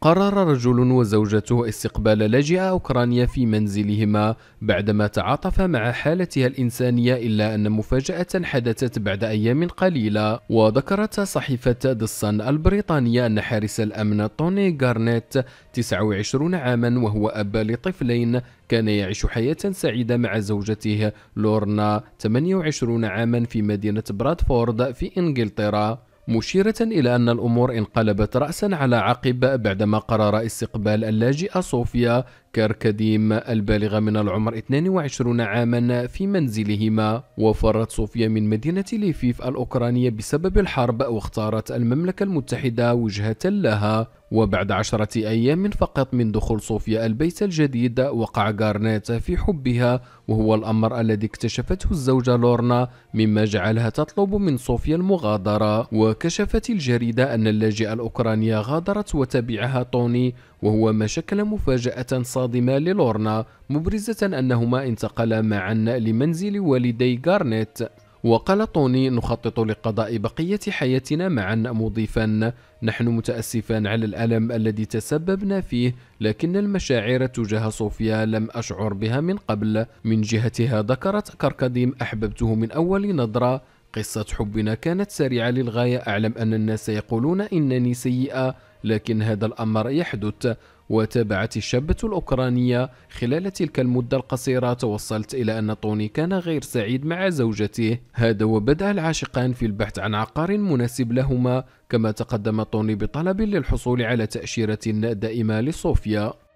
قرر رجل وزوجته استقبال لاجئة أوكرانيا في منزلهما بعدما تعاطف مع حالتها الإنسانية إلا أن مفاجأة حدثت بعد أيام قليلة وذكرت صحيفة دسان البريطانية أن حارس الأمن توني غارنيت 29 عاما وهو أب لطفلين كان يعيش حياة سعيدة مع زوجته لورنا 28 عاما في مدينة برادفورد في إنجلترا مشيرة إلى أن الأمور انقلبت رأسا على عقب بعدما قرر استقبال اللاجئة صوفيا كركديم البالغة من العمر 22 عاما في منزلهما وفرت صوفيا من مدينة ليفيف الأوكرانية بسبب الحرب واختارت المملكة المتحدة وجهة لها وبعد عشرة أيام فقط من دخول صوفيا البيت الجديد وقع غارنيت في حبها وهو الأمر الذي اكتشفته الزوجة لورنا مما جعلها تطلب من صوفيا المغادرة وكشفت الجريدة أن اللاجئة الأوكرانية غادرت وتبعها توني وهو ما شكل مفاجأة صادمة للورنا مبرزة أنهما انتقلا معا لمنزل والدي غارنيت وقال توني نخطط لقضاء بقية حياتنا معا مضيفا نحن متأسفان على الألم الذي تسببنا فيه لكن المشاعر تجاه صوفيا لم أشعر بها من قبل من جهتها ذكرت كركديم أحببته من أول نظرة قصة حبنا كانت سريعة للغاية أعلم أن الناس يقولون إنني سيئة لكن هذا الأمر يحدث وتابعت الشابة الأوكرانية خلال تلك المدة القصيرة توصلت إلى أن طوني كان غير سعيد مع زوجته هذا وبدأ العاشقان في البحث عن عقار مناسب لهما كما تقدم طوني بطلب للحصول على تأشيرة دائمة لصوفيا